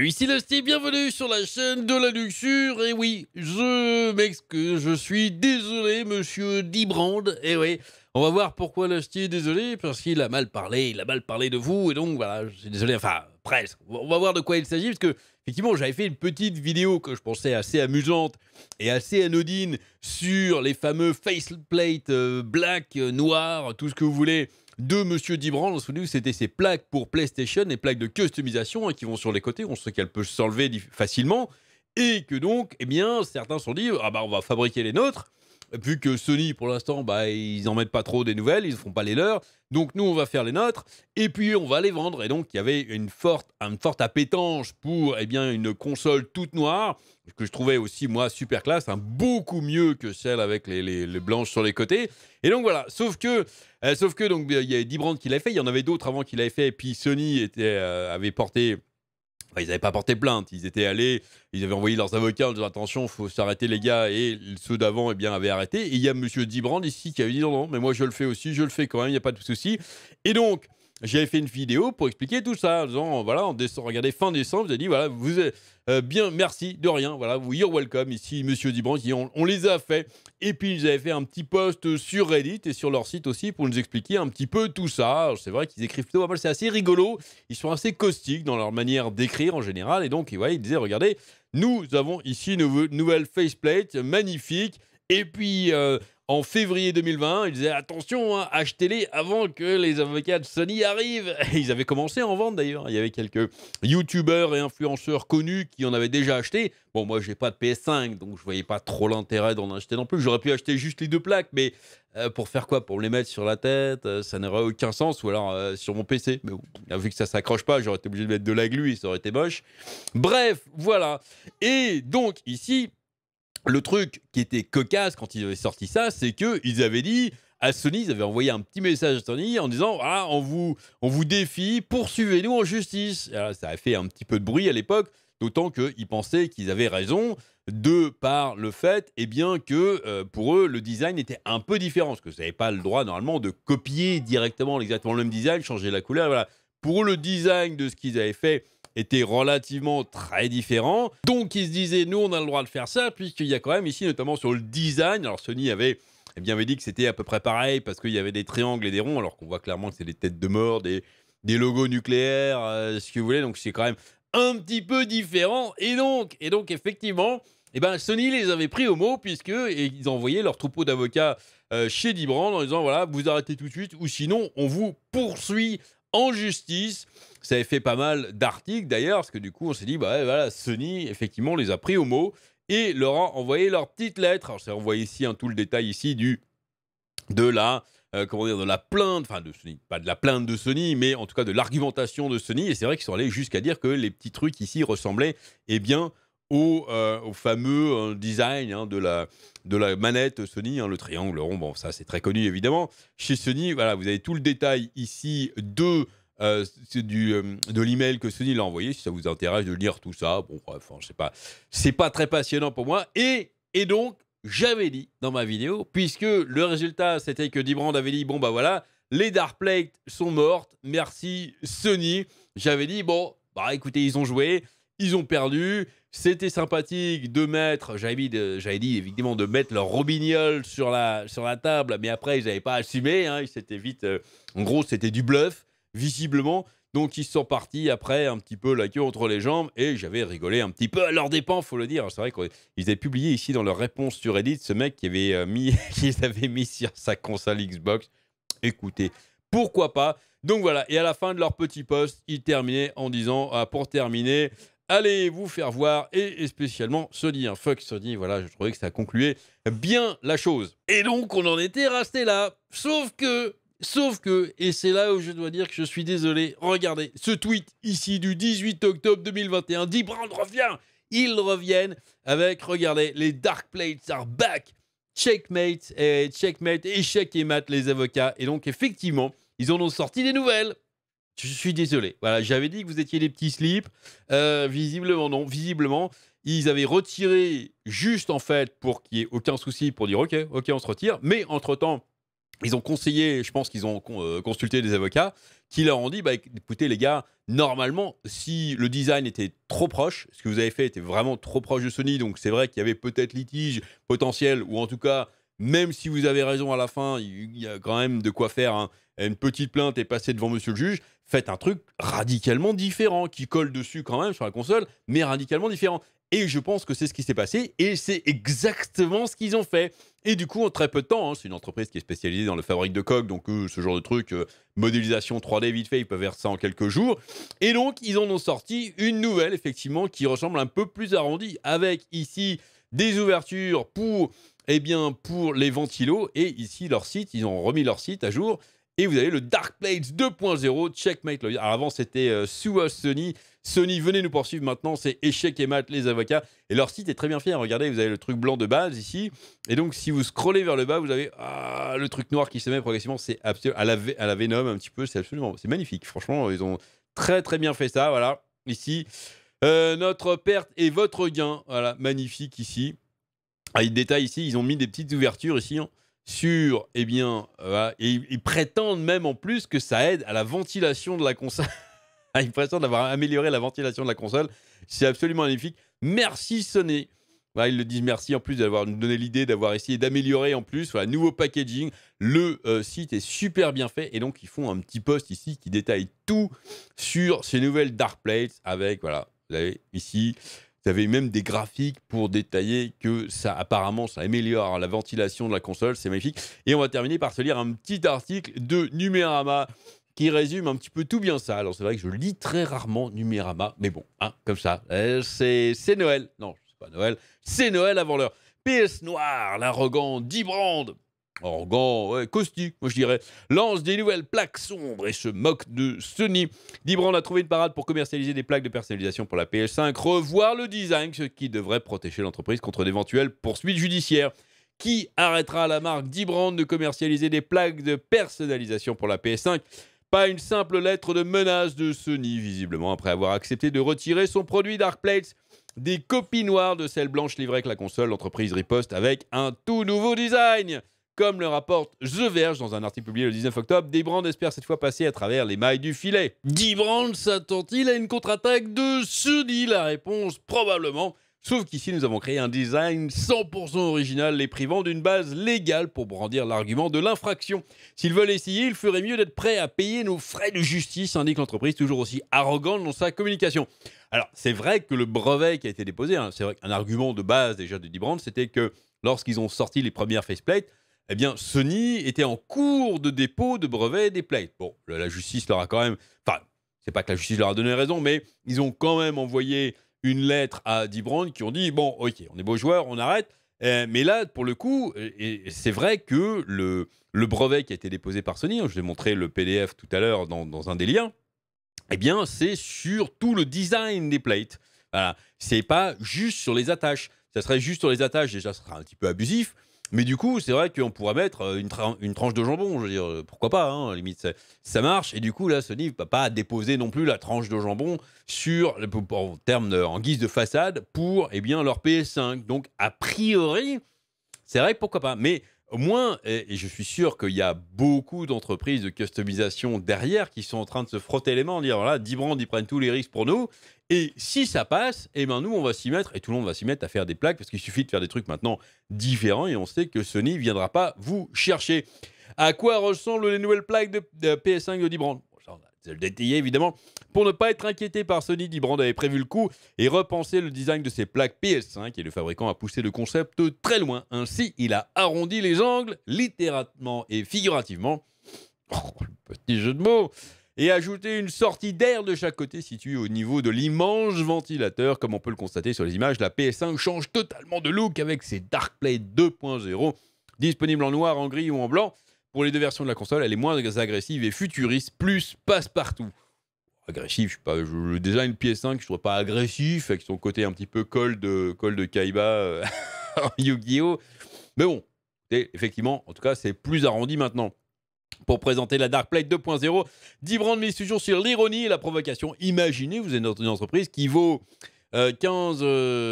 Salut, ici Lusty, bienvenue sur la chaîne de la luxure. Et oui, je m'excuse, je suis désolé, monsieur Dibrand. Et oui, on va voir pourquoi Lusty est désolé, parce qu'il a mal parlé, il a mal parlé de vous. Et donc, voilà, je suis désolé, enfin, presque. On va voir de quoi il s'agit, parce que, effectivement, j'avais fait une petite vidéo que je pensais assez amusante et assez anodine sur les fameux faceplate euh, black, euh, noir, tout ce que vous voulez de Monsieur Dibran. souvient c'était ces plaques pour PlayStation, les plaques de customisation hein, qui vont sur les côtés, on sait qu'elles peuvent s'enlever facilement. Et que donc, eh bien, certains se sont dit, ah bah on va fabriquer les nôtres vu que Sony, pour l'instant, bah, ils n'en mettent pas trop des nouvelles, ils ne font pas les leurs. Donc nous, on va faire les nôtres et puis on va les vendre. Et donc, il y avait une forte, une forte appétence pour eh bien, une console toute noire, que je trouvais aussi, moi, super classe, hein, beaucoup mieux que celle avec les, blanches sur les côtés. Et donc voilà, sauf que, euh, sauf que donc il y a 10 brands qui l'avaient fait, il y en avait d'autres avant qu'il l'avaient fait, et puis Sony était, euh, avait porté ils n'avaient pas porté plainte, ils étaient allés, ils avaient envoyé leurs avocats en disant attention, faut s'arrêter les gars, et ceux d'avant eh bien, avaient arrêté. Et il y a M. Dibrand ici qui avait dit non, non, mais moi je le fais aussi, je le fais quand même, il n'y a pas de souci. Et donc, j'avais fait une vidéo pour expliquer tout ça. En disant, voilà, en décembre, regardez, fin décembre, avez dit, voilà, vous êtes euh, bien, merci, de rien. Voilà, vous, you're welcome. Ici, monsieur Dibran, on, on, les a fait. Et puis, ils avaient fait un petit post sur Reddit et sur leur site aussi pour nous expliquer un petit peu tout ça. C'est vrai qu'ils écrivent plutôt pas mal, c'est assez rigolo. Ils sont assez caustiques dans leur manière d'écrire en général. Et donc, et ils disaient, regardez, nous avons ici une nouvelle faceplate magnifique. Et puis, euh, en février 2020. Ils disaient attention, hein, achetez-les avant que les avocats de Sony arrivent. ils avaient commencé à en vendre d'ailleurs. Il y avait quelques youtubeurs et influenceurs connus qui en avaient déjà acheté. Bon, moi, je n'ai pas de PS5, donc je voyais pas trop l'intérêt d'en acheter non plus. J'aurais pu acheter juste les deux plaques, mais euh, pour faire quoi Pour les mettre sur la tête euh, Ça n'aurait aucun sens. Ou alors euh, sur mon PC. Mais vu que ça s'accroche pas, j'aurais été obligé de mettre de la glu ça aurait été moche. Bref, voilà. Et donc, ici, le truc qui était cocasse quand ils avaient sorti ça, c'est qu'ils avaient dit à Sony, ils avaient envoyé un petit message à Sony en disant ah, on vous, on vous défie, poursuivez-nous en justice. Ah, ça a fait un petit peu de bruit à l'époque, d'autant qu'ils pensaient qu'ils avaient raison de par le fait et eh bien, que euh, pour eux, le design était un peu différent, parce que vous n'avez pas le droit normalement de copier directement exactement le même design, changer la couleur. Voilà. Pour eux, le design de ce qu'ils avaient fait était relativement très différent. Donc ils se disaient, nous on a le droit de faire ça, puisqu'il y a quand même ici, notamment sur le design, alors Sony avait eh bien, avait dit que c'était à peu près pareil, parce qu'il y avait des triangles et des ronds, alors qu'on voit clairement que c'est des têtes de mort, des, des logos nucléaires, euh, ce que vous voulez, donc c'est quand même un petit peu différent. Et donc, et donc effectivement, eh ben, Sony les avait pris au mot, puisque ils envoyaient leur troupeau d'avocats euh, chez Dibran en disant voilà, vous arrêtez tout de suite, ou sinon on vous poursuit en justice. Ça avait fait pas mal d'articles d'ailleurs, parce que du coup, on s'est dit, bah voilà, Sony, effectivement, les a pris au mot et leur a envoyé leur petite lettre. Alors, c'est envoyé ici hein, tout le détail ici du de la euh, comment dire de la plainte, enfin de Sony, pas de la plainte de Sony, mais en tout cas de l'argumentation de Sony. Et c'est vrai qu'ils sont allés jusqu'à dire que les petits trucs ici ressemblaient, eh bien, au, euh, au fameux euh, design hein, de, la, de la manette Sony, hein, le triangle rond. Bon, ça, c'est très connu, évidemment. Chez Sony, voilà, vous avez tout le détail ici de. Euh, du, de l'email que Sony l'a envoyé, si ça vous intéresse de lire tout ça, bon, enfin, hein, je sais pas, c'est pas très passionnant pour moi. Et, et donc, j'avais dit dans ma vidéo, puisque le résultat, c'était que Dibrand avait dit, bon, bah voilà, les Dark Plates sont mortes, merci Sony. J'avais dit, bon, bah écoutez, ils ont joué, ils ont perdu. C'était sympathique de mettre, j'avais dit, évidemment de mettre leur robignol sur la, sur la table, mais après ils n'avaient pas assumé, hein, ils s'étaient vite, euh, en gros c'était du bluff, visiblement. Donc ils sont partis après un petit peu la queue entre les jambes et j'avais rigolé un petit peu à leur dépens, faut le dire. C'est vrai qu'ils avaient publié ici dans leur réponse sur Reddit ce mec qui avait euh, mis, qu'ils avaient mis sur sa console Xbox. Écoutez, pourquoi pas. Donc voilà, et à la fin de leur petit post, ils terminaient en disant, ah, pour terminer, allez vous faire voir et, spécialement Sony. Hein. Fuck Sony, voilà, je trouvais que ça concluait bien la chose. Et donc on en était resté là, sauf que, sauf que, et c'est là où je dois dire que je suis désolé, regardez ce tweet ici du 18 octobre 2021, dit Brand revient, ils reviennent avec, regardez, les Dark Plates are back, checkmate eh, et checkmate, échec et mat les avocats, et donc effectivement, ils en ont sorti des nouvelles. Je suis désolé. Voilà, j'avais dit que vous étiez des petits slips. Euh, visiblement, non. Visiblement, ils avaient retiré juste en fait pour qu'il n'y ait aucun souci, pour dire OK, OK, on se retire. Mais entre-temps, ils ont conseillé, je pense qu'ils ont euh, consulté des avocats qui leur ont dit bah, écoutez, les gars, normalement, si le design était trop proche, ce que vous avez fait était vraiment trop proche de Sony, donc c'est vrai qu'il y avait peut-être litige potentiel ou en tout cas même si vous avez raison à la fin, il y a quand même de quoi faire hein. une petite plainte est passée devant monsieur le juge. Faites un truc radicalement différent qui colle dessus quand même sur la console, mais radicalement différent. Et je pense que c'est ce qui s'est passé et c'est exactement ce qu'ils ont fait. Et du coup, en très peu de temps, hein, c'est une entreprise qui est spécialisée dans le fabric de coques, donc euh, ce genre de truc, euh, modélisation 3D vite fait, ils peuvent faire ça en quelques jours. Et donc, ils en ont sorti une nouvelle, effectivement, qui ressemble un peu plus arrondie, avec ici des ouvertures pour eh bien, pour les ventilos. Et ici, leur site, ils ont remis leur site à jour. Et vous avez le Dark Plates 2.0, Checkmate avant, c'était euh, sous Sony. Sony, venez nous poursuivre maintenant, c'est Échec et Mat, les avocats. Et leur site est très bien fait. Hein. Regardez, vous avez le truc blanc de base ici. Et donc, si vous scrollez vers le bas, vous avez ah, le truc noir qui se met progressivement. C'est absolument à la, à Venom un petit peu. C'est absolument c'est magnifique. Franchement, ils ont très très bien fait ça. Voilà, ici. Euh, notre perte et votre gain. Voilà, magnifique ici. Ah, ils détaillent ici, ils ont mis des petites ouvertures ici hein, sur, eh bien, euh, ah, et ils, prétendent même en plus que ça aide à la ventilation de la console. ils prétendent d'avoir amélioré la ventilation de la console. C'est absolument magnifique. Merci Sony. Ah, ils le disent merci en plus d'avoir donné l'idée, d'avoir essayé d'améliorer en plus. Voilà, nouveau packaging. Le euh, site est super bien fait. Et donc, ils font un petit post ici qui détaille tout sur ces nouvelles Dark Plates avec, voilà, vous avez ici vous avez même des graphiques pour détailler que ça, apparemment, ça améliore la ventilation de la console. C'est magnifique. Et on va terminer par se lire un petit article de Numérama qui résume un petit peu tout bien ça. Alors, c'est vrai que je lis très rarement Numérama, mais bon, hein, comme ça, euh, c'est Noël. Non, c'est pas Noël. C'est Noël avant l'heure. PS Noir, l'arrogant Dibrand Organ, ouais, caustique, moi je dirais, lance des nouvelles plaques sombres et se moque de Sony. Dibrand a trouvé une parade pour commercialiser des plaques de personnalisation pour la PS5, revoir le design, ce qui devrait protéger l'entreprise contre d'éventuelles poursuites judiciaires. Qui arrêtera la marque Dibrand de commercialiser des plaques de personnalisation pour la PS5 pas une simple lettre de menace de Sony, visiblement, après avoir accepté de retirer son produit Dark Plates des copies noires de celles blanches livrées avec la console. L'entreprise riposte avec un tout nouveau design. Comme le rapporte The Verge dans un article publié le 19 octobre, Dibrand espère cette fois passer à travers les mailles du filet. Dibrand s'attend-il à une contre-attaque de dit La réponse probablement. Sauf qu'ici, nous avons créé un design 100% original, les privant d'une base légale pour brandir l'argument de l'infraction. S'ils veulent essayer, il ferait mieux d'être prêt à payer nos frais de justice, indique l'entreprise, toujours aussi arrogante dans sa communication. Alors, c'est vrai que le brevet qui a été déposé, hein, c'est vrai qu'un argument de base déjà de Dibrand, c'était que lorsqu'ils ont sorti les premières faceplates, eh bien, Sony était en cours de dépôt de brevets des plates. Bon, la justice leur a quand même. Enfin, c'est pas que la justice leur a donné raison, mais ils ont quand même envoyé une lettre à Dibrand qui ont dit bon, ok, on est beau joueur, on arrête. Euh, mais là, pour le coup, euh, c'est vrai que le, brevet qui a été déposé par Sony, hein, je vous montré le PDF tout à l'heure dans, un des liens, eh bien, c'est sur tout le design des plates. Voilà. C'est pas juste sur les attaches. Ça serait juste sur les attaches, déjà, ça sera un petit peu abusif. Mais du coup, c'est vrai qu'on pourrait mettre euh, une, tranche de jambon, je veux dire, euh, pourquoi pas, hein, limite, ça, marche. Et du coup, là, Sony ne va pas déposer non plus la tranche de jambon sur, en, termes en guise de façade pour eh bien, leur PS5. Donc, a priori, c'est vrai, que pourquoi pas. Mais au moins, et, je suis sûr qu'il y a beaucoup d'entreprises de customisation derrière qui sont en train de se frotter les mains en disant là, 10 ils prennent tous les risques pour nous. Et si ça passe, et eh ben nous, on va s'y mettre et tout le monde va s'y mettre à faire des plaques parce qu'il suffit de faire des trucs maintenant différents et on sait que Sony ne viendra pas vous chercher. À quoi ressemblent les nouvelles plaques de, PS5 de 10 c'est le détaillé évidemment. Pour ne pas être inquiété par Sony, Dibrand avait prévu le coup et repensé le design de ses plaques PS5 et le fabricant a poussé le concept très loin. Ainsi, il a arrondi les angles, littéralement et figurativement. Oh, petit jeu de mots et ajouté une sortie d'air de chaque côté située au niveau de l'immense ventilateur. Comme on peut le constater sur les images, la PS5 change totalement de look avec ses Dark Play 2.0, disponibles en noir, en gris ou en blanc. Pour les deux versions de la console, elle est moins agressive et futuriste, plus passe-partout. Agressif, je sais pas, le design PS5, je trouve pas agressif, avec son côté un petit peu col euh, de, de Kaiba euh, en Yu-Gi-Oh! Mais bon, effectivement, en tout cas, c'est plus arrondi maintenant. Pour présenter la Dark Plate 2.0, Dibran mise toujours sur l'ironie et la provocation. Imaginez, vous êtes une entreprise qui vaut 15 euh,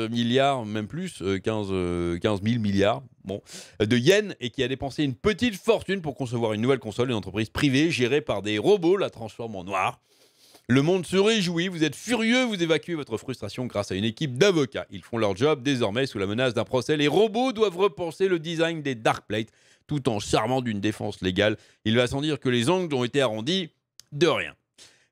euh, milliards, même plus, 15, euh, 000 milliards bon, de yens et qui a dépensé une petite fortune pour concevoir une nouvelle console, une entreprise privée gérée par des robots la transforme en noir. Le monde se réjouit, vous êtes furieux, vous évacuez votre frustration grâce à une équipe d'avocats. Ils font leur job désormais sous la menace d'un procès. Les robots doivent repenser le design des Dark Plates tout en charmant d'une défense légale. Il va sans dire que les angles ont été arrondis de rien.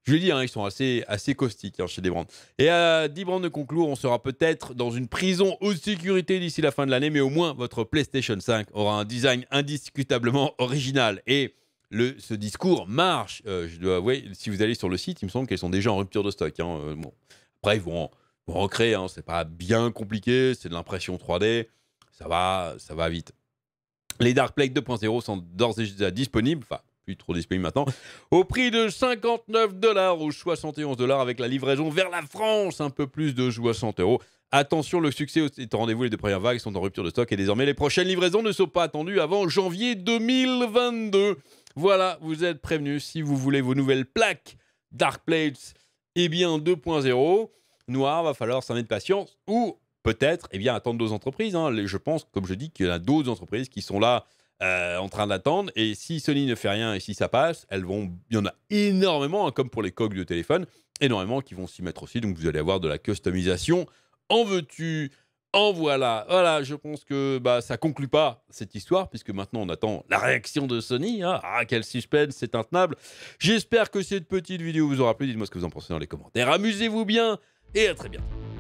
Je lui dit, hein, ils sont assez, assez caustiques hein, chez des Et à 10 Brands de conclure, on sera peut-être dans une prison haute sécurité d'ici la fin de l'année, mais au moins votre PlayStation 5 aura un design indiscutablement original. Et le, ce discours marche. Euh, je dois avouer, si vous allez sur le site, il me semble qu'elles sont déjà en rupture de stock. Hein. Euh, bon. Après, ils vont recréer. vont c'est pas bien compliqué. C'est de l'impression 3D. Ça va, ça va vite. Les Dark Plague 2.0 sont d'ores et déjà disponibles. Enfin, plus trop disponible maintenant, au prix de 59 dollars ou 71 dollars avec la livraison vers la France, un peu plus de 60 euros. Attention, le succès est au rendez-vous. Les deux premières vagues sont en rupture de stock et désormais les prochaines livraisons ne sont pas attendues avant janvier 2022. Voilà, vous êtes prévenus si vous voulez vos nouvelles plaques Dark Plates, eh bien 2.0 noir, va falloir s'en mettre patience ou peut-être eh bien attendre d'autres entreprises. Hein. Je pense, comme je dis, qu'il y a d'autres entreprises qui sont là euh, en train d'attendre. Et si Sony ne fait rien et si ça passe, elles vont. Il y en a énormément, hein, comme pour les coques de téléphone, énormément qui vont s'y mettre aussi. Donc vous allez avoir de la customisation. En veux-tu en voilà, voilà, je pense que bah, ça conclut pas cette histoire, puisque maintenant on attend la réaction de Sony. Hein. Ah, quel suspense, c'est intenable. J'espère que cette petite vidéo vous aura plu. Dites-moi ce que vous en pensez dans les commentaires. Amusez-vous bien et à très bientôt.